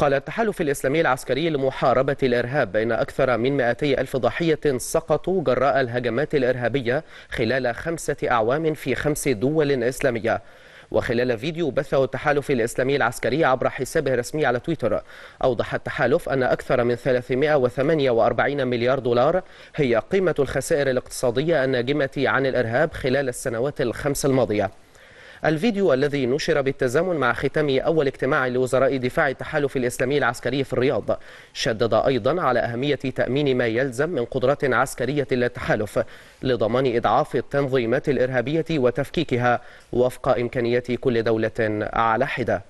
قال التحالف الإسلامي العسكري لمحاربة الإرهاب بأن أكثر من 200 ألف ضحية سقطوا جراء الهجمات الإرهابية خلال خمسة أعوام في خمس دول إسلامية وخلال فيديو بثه التحالف الإسلامي العسكري عبر حسابه الرسمي على تويتر أوضح التحالف أن أكثر من 348 مليار دولار هي قيمة الخسائر الاقتصادية الناجمة عن الإرهاب خلال السنوات الخمس الماضية الفيديو الذي نشر بالتزامن مع ختام أول اجتماع لوزراء دفاع التحالف الإسلامي العسكري في الرياض شدد أيضا على أهمية تأمين ما يلزم من قدرات عسكرية للتحالف لضمان إضعاف التنظيمات الإرهابية وتفكيكها وفق إمكانيات كل دولة على حدة